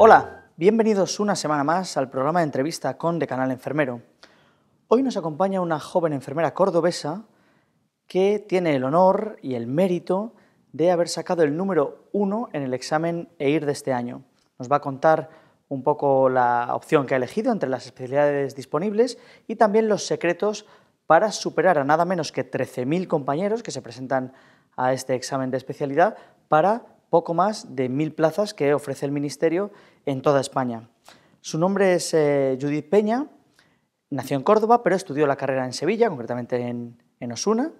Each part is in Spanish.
Hola, bienvenidos una semana más al programa de entrevista con De Canal Enfermero. Hoy nos acompaña una joven enfermera cordobesa que tiene el honor y el mérito de haber sacado el número uno en el examen EIR de este año. Nos va a contar un poco la opción que ha elegido entre las especialidades disponibles y también los secretos para superar a nada menos que 13.000 compañeros que se presentan a este examen de especialidad para poco más de mil plazas que ofrece el Ministerio en toda España. Su nombre es eh, Judith Peña, nació en Córdoba, pero estudió la carrera en Sevilla, concretamente en, Osuna,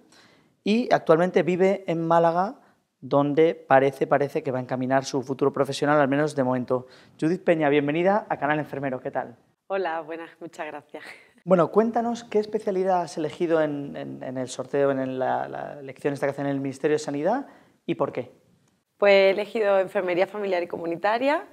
y actualmente vive en Málaga, donde parece, parece que va a encaminar su futuro profesional, al menos de momento. Judith Peña, bienvenida a Canal Enfermero, ¿qué tal? Hola, buenas, muchas gracias. Bueno, cuéntanos qué especialidad has elegido en, el sorteo, en la, elección esta que hacen en el Ministerio de Sanidad y por qué. Pues he elegido enfermería familiar y comunitaria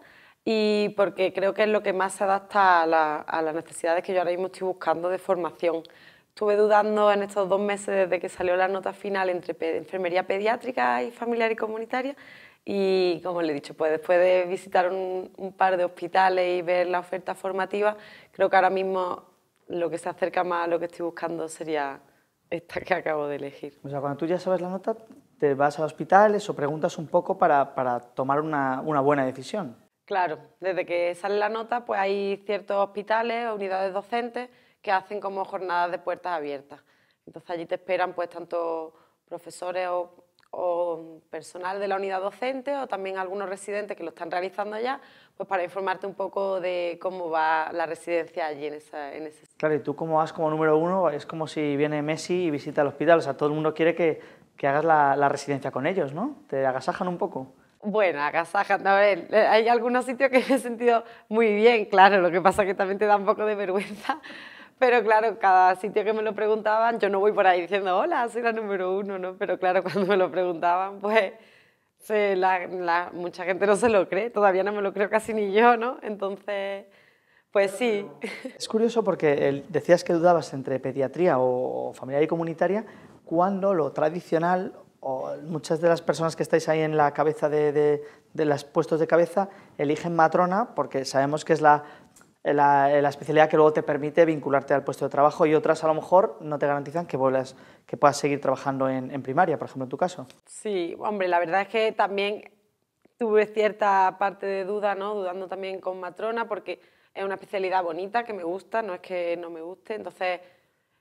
y porque creo que es lo que más se adapta a, las necesidades que yo ahora mismo estoy buscando de formación. Estuve dudando en estos dos meses desde que salió la nota final entre enfermería pediátrica y familiar y comunitaria y como le he dicho, pues después de visitar un, un, par de hospitales y ver la oferta formativa, creo que ahora mismo lo que se acerca más a lo que estoy buscando sería esta que acabo de elegir. O sea, cuando tú ya sabes la nota, te vas a hospitales o preguntas un poco para, tomar una, buena decisión. Claro, desde que sale la nota, pues hay ciertos hospitales o unidades docentes que hacen como jornadas de puertas abiertas. Entonces allí te esperan pues tanto profesores o, personal de la unidad docente o también algunos residentes que lo están realizando ya, pues para informarte un poco de cómo va la residencia allí en, esa, en ese... Claro, y tú como vas como número uno, es como si viene Messi y visita el hospital, o sea, todo el mundo quiere que que hagas la, residencia con ellos, ¿no? Te agasajan un poco bueno, agasajan. A ver, eh, hay algunos sitios que me he sentido muy bien, claro, lo que pasa que también te da un poco de vergüenza. Pero claro, cada sitio que me lo preguntaban, yo no voy por ahí diciendo, hola, soy la número uno, ¿no? Pero claro, cuando me lo preguntaban, pues mucha gente no se lo cree, todavía no me lo creo casi ni yo, ¿no? Entonces pues sí. Es curioso porque decías que dudabas entre pediatría o familiar y comunitaria cuando lo tradicional o muchas de las personas que estáis ahí en la cabeza de, los puestos de cabeza eligen matrona porque sabemos que es la, especialidad que luego te permite vincularte al puesto de trabajo y otras a lo mejor no te garantizan que, que puedas seguir trabajando en, en primaria, por ejemplo, en tu caso. Sí, hombre, la verdad es que también tuve cierta parte de duda, ¿no? Dudando también con matrona porque es una especialidad bonita que me gusta, no es que no me guste, entonces,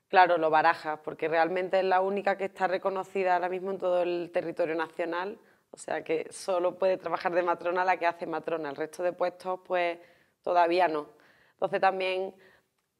claro, lo barajas, porque realmente es la única que está reconocida ahora mismo en todo el territorio nacional, o sea que solo puede trabajar de matrona la que hace matrona, el resto de puestos pues todavía no. Entonces también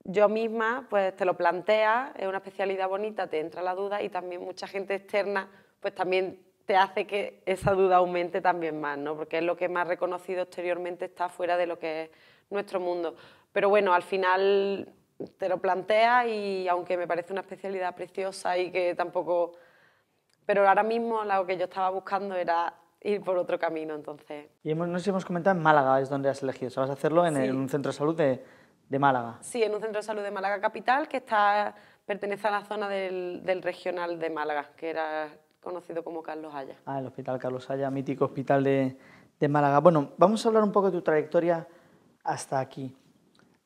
yo misma pues te lo plantea, es una especialidad bonita, te entra la duda y también mucha gente externa pues también te hace que esa duda aumente también más, ¿no? Porque es lo que más reconocido exteriormente está fuera de lo que es nuestro mundo. Pero bueno, al final te lo planteas y aunque me parece una especialidad preciosa y que tampoco... Pero ahora mismo lo que yo estaba buscando era ir por otro camino, entonces... Y hemos, nos hemos comentado en Málaga es donde has elegido, o sea, vas a hacerlo en, un centro de salud de, Málaga. Sí, en un centro de salud de Málaga Capital que está, pertenece a la zona del, del regional de Málaga, que era conocido como Carlos Haya. Ah, el Hospital Carlos Haya, mítico hospital de, de Málaga. Bueno, vamos a hablar un poco de tu trayectoria hasta aquí.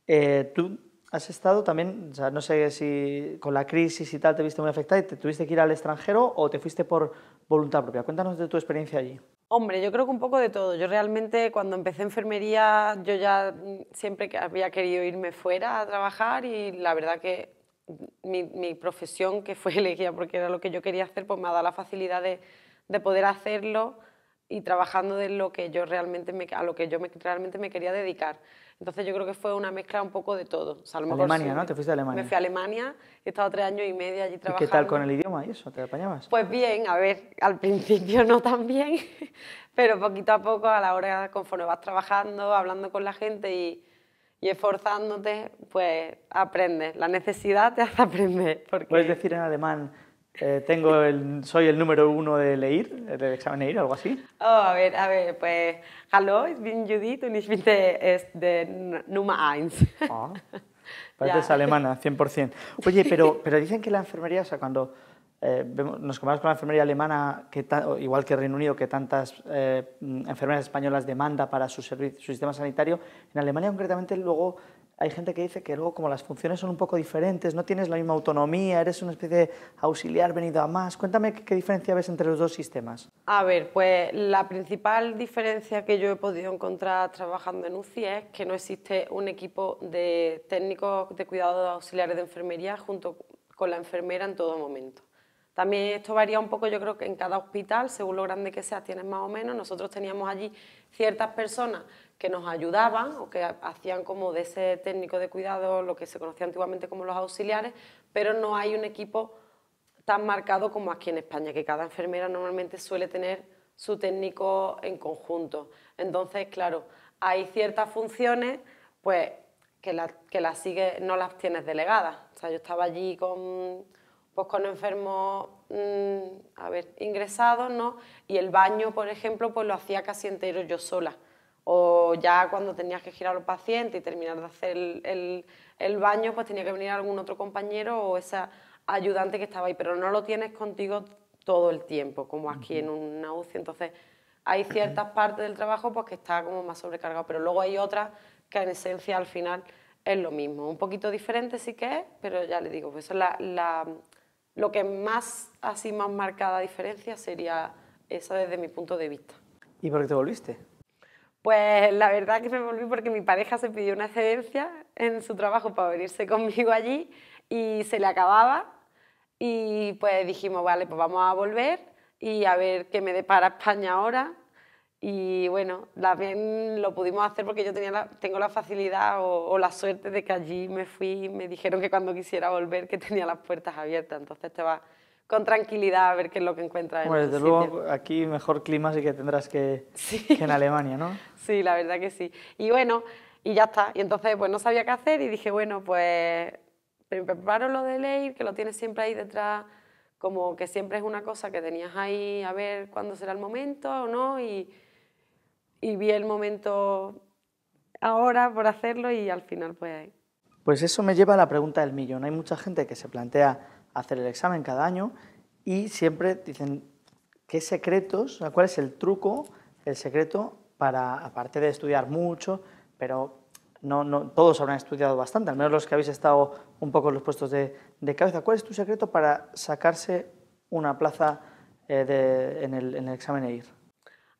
Eh, tú has estado también, o sea, no sé si con la crisis y tal te viste muy afectada y te tuviste que ir al extranjero o te fuiste por voluntad propia. Cuéntanos de tu experiencia allí. Hombre, yo creo que un poco de todo. Yo realmente cuando empecé enfermería, yo ya mm, siempre había querido irme fuera a trabajar y la verdad que mi, profesión, que fue elegida porque era lo que yo quería hacer, pues me ha dado la facilidad de, de poder hacerlo y trabajando de lo que yo realmente me, a lo que yo realmente me quería dedicar. Entonces yo creo que fue una mezcla un poco de todo. O Alemania, ¿no? Te fuiste a Alemania. Me fui a Alemania, he estado tres años y medio allí trabajando. ¿Y qué tal con el idioma y eso? ¿Te apañabas? Pues bien, a ver, al principio no tan bien, pero poquito a poco a la hora, conforme vas trabajando, hablando con la gente y, y esforzándote, pues aprendes. La necesidad te hace aprender. Puedes decir en alemán, eh, tengo el, soy el número uno de leer, del examen de leer, algo así. Oh, a ver, a ver, pues, hallo, ich bin Judith und ich bin de Nummer 1. Oh, pareces alemana, 100%. Oye, pero, pero dicen que la enfermería, o sea, cuando eh, nos comparamos con la enfermería alemana, que igual que Reino Unido, que tantas eh, mm, enfermeras españolas demanda para su, sistema sanitario, en Alemania concretamente luego hay gente que dice que luego como las funciones son un poco diferentes, no tienes la misma autonomía, eres una especie de auxiliar venido a más. Cuéntame qué, qué, diferencia ves entre los dos sistemas. A ver, pues la principal diferencia que yo he podido encontrar trabajando en UCI es que no existe un equipo de técnicos de cuidados auxiliares de enfermería junto con la enfermera en todo momento. También esto varía un poco, yo creo que en cada hospital, según lo grande que sea, tienes más o menos. Nosotros teníamos allí ciertas personas que nos ayudaban o que hacían como de ese técnico de cuidado lo que se conocía antiguamente como los auxiliares, pero no hay un equipo tan marcado como aquí en España, que cada enfermera normalmente suele tener su técnico en conjunto. Entonces, claro, hay ciertas funciones, pues que que la sigue, no las tienes delegadas. O sea, yo estaba allí con pues con enfermos, mm, a ver, ingresados, ¿no? Y el baño, por ejemplo, pues lo hacía casi entero yo sola. O ya cuando tenías que girar a los pacientes y terminar de hacer el, baño, pues tenía que venir algún otro compañero o esa ayudante que estaba ahí, pero no lo tienes contigo todo el tiempo, como aquí en un UCI. Entonces, hay ciertas partes del trabajo pues, que está como más sobrecargado, pero luego hay otras que en esencia al final es lo mismo. Un poquito diferente sí que es, pero ya le digo, pues eso es la, lo que más, así más marcada diferencia sería esa desde mi punto de vista. ¿Y por qué te volviste? Pues la verdad que me volví porque mi pareja se pidió una excedencia en su trabajo para venirse conmigo allí y se le acababa y pues dijimos, vale, pues vamos a volver y a ver qué me depara España ahora y bueno, también lo pudimos hacer porque yo tenía tengo la facilidad o, la suerte de que allí me fui y me dijeron que cuando quisiera volver que tenía las puertas abiertas. Entonces te vas con tranquilidad a ver qué es lo que encuentras. Bueno, en pues desde luego aquí mejor clima sí que tendrás que, en Alemania, ¿no? Sí, la verdad que sí. Y bueno, y ya está. Y entonces pues no sabía qué hacer y dije, bueno, pues preparo lo de leer, que lo tienes siempre ahí detrás como que siempre es una cosa que tenías ahí a ver cuándo será el momento o no y, y vi el momento ahora por hacerlo y al final pues... Pues eso me lleva a la pregunta del millón. Hay mucha gente que se plantea hacer el examen cada año y siempre dicen qué secretos, cuál es el truco, el secreto para, aparte de estudiar mucho, pero no, no, todos habrán estudiado bastante, al menos los que habéis estado un poco en los puestos de, cabeza. ¿Cuál es tu secreto para sacarse una plaza eh, en, el, examen e examen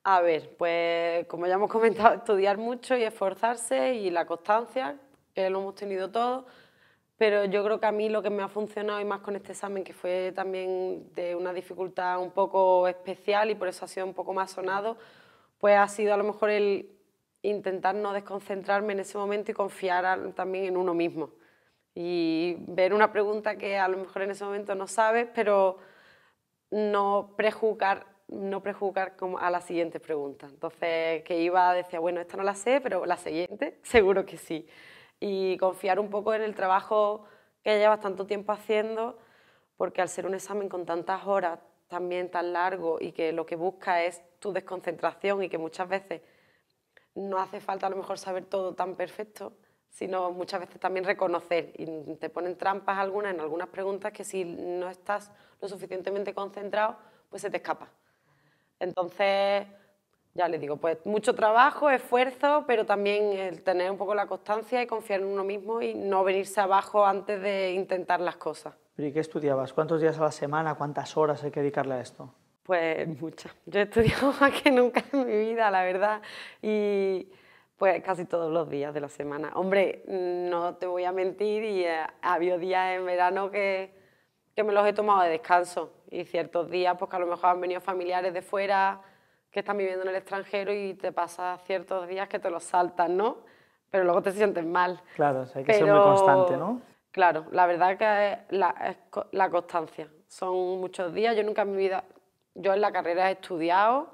a ver, pues como ya hemos comentado, estudiar mucho y esforzarse y la constancia, que lo hemos tenido todo, pero yo creo que a mí lo que me ha funcionado y más con este examen, que fue también de una dificultad un poco especial y por eso ha sido un poco más sonado, pues ha sido a lo mejor el intentar no desconcentrarme en ese momento y confiar también en uno mismo. Y ver una pregunta que a lo mejor en ese momento no sabes, pero no prejuzgar no prejuzgar a la siguiente pregunta. Entonces, que iba, decía, bueno, esta no la sé, pero la siguiente seguro que sí. Y confiar un poco en el trabajo que llevas tanto tiempo haciendo, porque al ser un examen con tantas horas, también tan largo, y que lo que busca es tu desconcentración y que muchas veces no hace falta a lo mejor saber todo tan perfecto, sino muchas veces también reconocer. Y te ponen trampas algunas en algunas preguntas que si no estás lo suficientemente concentrado, pues se te escapa. Entonces, ya les digo, pues mucho trabajo, esfuerzo, pero también el tener un poco la constancia y confiar en uno mismo y no venirse abajo antes de intentar las cosas. ¿Y qué estudiabas? ¿Cuántos días a la semana? ¿Cuántas horas hay que dedicarle a esto? Pues muchas. Yo he estudiado más que nunca en mi vida, la verdad. Y pues casi todos los días de la semana. Hombre, no te voy a mentir y eh, había días en verano que que me los he tomado de descanso y ciertos días pues que a lo mejor han venido familiares de fuera que están viviendo en el extranjero y te pasas ciertos días que te los saltan, ¿no? Pero luego te sientes mal. Claro, hay que ser muy constante, ¿no? Claro, la verdad que es la, es la constancia. Son muchos días, yo nunca en mi vida, yo en la carrera he estudiado,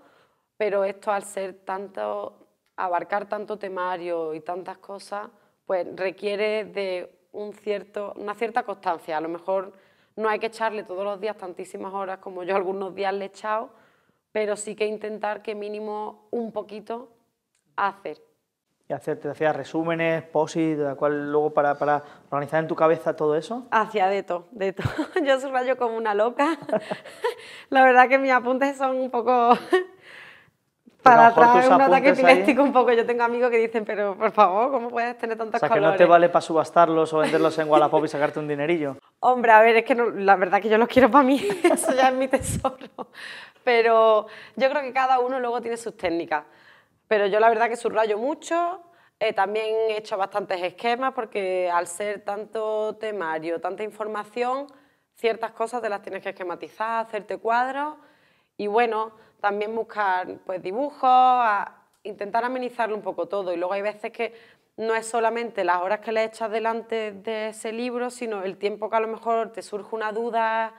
pero esto al ser tanto, abarcar tanto temario y tantas cosas, pues requiere de un cierto, una cierta constancia. A lo mejor no hay que echarle todos los días tantísimas horas como yo algunos días le he echado, pero sí que intentar que mínimo un poquito hacer. Y hacer, te resúmenes, posis, de la cual luego para, para organizar en tu cabeza todo eso. Hacia de todo, de todo. Yo subrayo como una loca. la verdad que mis apuntes son un poco para atrás, un ataque epiléptico un poco. Yo tengo amigos que dicen, pero por favor, ¿cómo puedes tener tantas? colores? O sea, que no te vale para subastarlos o venderlos en Wallapop y sacarte un dinerillo. Hombre, a ver, es que la verdad que yo los quiero para mí, eso ya es mi tesoro. Pero yo creo que cada uno luego tiene sus técnicas. Pero yo la verdad que subrayo mucho, eh, también he hecho bastantes esquemas porque al ser tanto temario, tanta información, ciertas cosas te las tienes que esquematizar, hacerte cuadros y bueno, también buscar pues dibujos, intentar amenizarlo un poco todo. Y luego hay veces que no es solamente las horas que le echas delante de ese libro, sino el tiempo que a lo mejor te surge una duda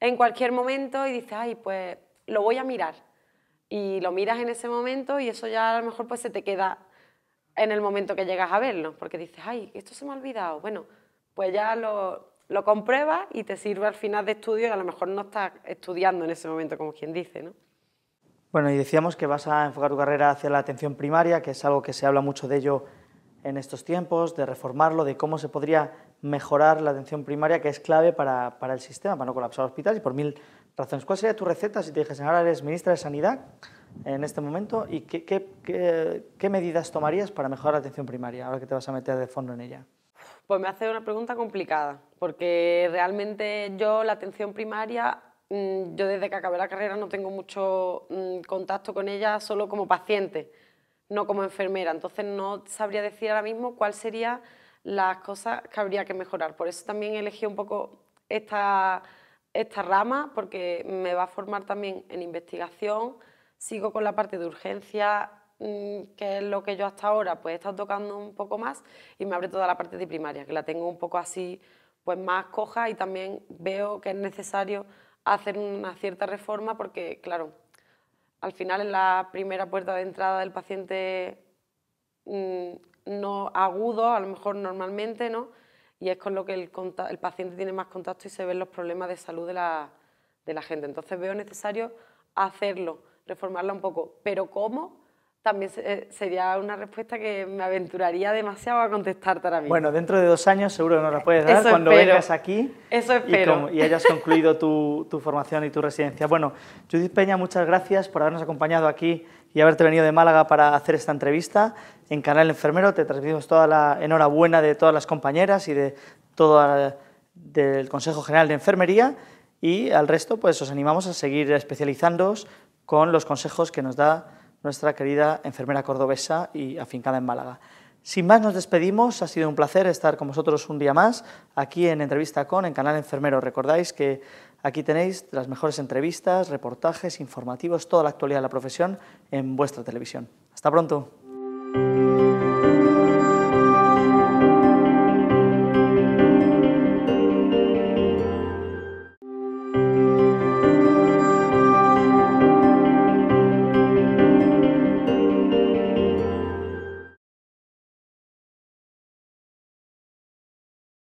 en cualquier momento y dices, ay, pues lo voy a mirar. Y lo miras en ese momento y eso ya a lo mejor pues se te queda en el momento que llegas a verlo, porque dices, ay, esto se me ha olvidado. Bueno, pues ya lo, lo compruebas y te sirve al final de estudio y a lo mejor no estás estudiando en ese momento, como quien dice, Bueno, y decíamos que vas a enfocar tu carrera hacia la atención primaria, que es algo que se habla mucho de ello en estos tiempos, de reformarlo, de cómo se podría mejorar la atención primaria, que es clave para, el sistema, para no colapsar hospitales y por mil razones. ¿Cuál sería tu receta si te dijesen ahora eres ministra de Sanidad en este momento y qué, qué medidas tomarías para mejorar la atención primaria, ahora que te vas a meter de fondo en ella? Pues me hace una pregunta complicada, porque realmente yo la atención primaria mm, yo desde que acabé la carrera no tengo mucho mm, contacto con ella, solo como paciente no como enfermera. Entonces no sabría decir ahora mismo cuál serían las cosas que habría que mejorar. Por eso también elegí un poco esta, esta rama, porque me va a formar también en investigación, sigo con la parte de urgencia, mm, que es lo que yo hasta ahora pues he estado tocando un poco más, y me abre toda la parte de primaria, que la tengo un poco así pues más coja y también veo que es necesario hacer una cierta reforma porque, claro, al final en la primera puerta de entrada del paciente mm, no agudo, a lo mejor normalmente, ¿no? Y es con lo que el, paciente tiene más contacto y se ven los problemas de salud de la, de la gente. Entonces veo necesario hacerlo, reformarla un poco. Pero ¿cómo? también eh, sería una respuesta que me aventuraría demasiado a contestar ahora mismo. Bueno, dentro de dos años seguro que nos la puedes dar cuando vengas aquí. Eso Y, hayas concluido tu, formación y tu residencia. Bueno, Judith Peña, muchas gracias por habernos acompañado aquí y haberte venido de Málaga para hacer esta entrevista. En Canal Enfermero te transmitimos toda la enhorabuena de todas las compañeras y de todo eh, del Consejo General de Enfermería y al resto pues os animamos a seguir especializándoos con los consejos que nos da nuestra querida enfermera cordobesa y afincada en Málaga. Sin más, nos despedimos. Ha sido un placer estar con vosotros un día más aquí en Entrevista con, en Canal Enfermero. Recordáis que aquí tenéis las mejores entrevistas, reportajes, informativos, toda la actualidad de la profesión en vuestra televisión. Hasta pronto.